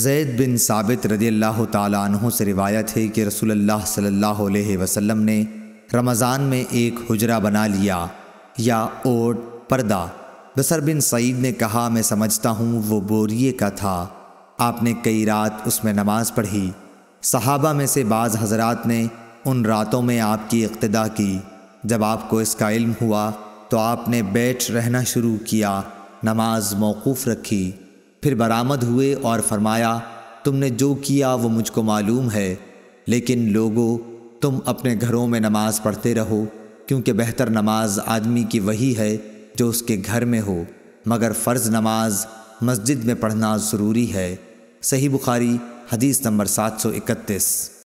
जैद बिन साबित रज़ी अल्लाह तु से रिवायत है कि रसूलुल्लाह सल्लल्लाहु अलैहि ने रमज़ान में एक हजरा बना लिया या ओट पर्दा बसर बिन सईद ने कहा मैं समझता हूँ वो बोरिए का था आपने कई रात उसमें नमाज़ पढ़ी सहाबा में से बाज़ हजरात ने उन रातों में आपकी इक्तदा की जब आपको इसका इल्म हुआ तो आपने बैठ रहना शुरू किया नमाज मौकूफ़ रखी फिर बरामद हुए और फरमाया तुमने जो किया वो मुझको मालूम है लेकिन लोगों तुम अपने घरों में नमाज पढ़ते रहो क्योंकि बेहतर नमाज आदमी की वही है जो उसके घर में हो मगर फ़र्ज़ नमाज मस्जिद में पढ़ना ज़रूरी है सही बुखारी हदीस नंबर सात सौ इकतीस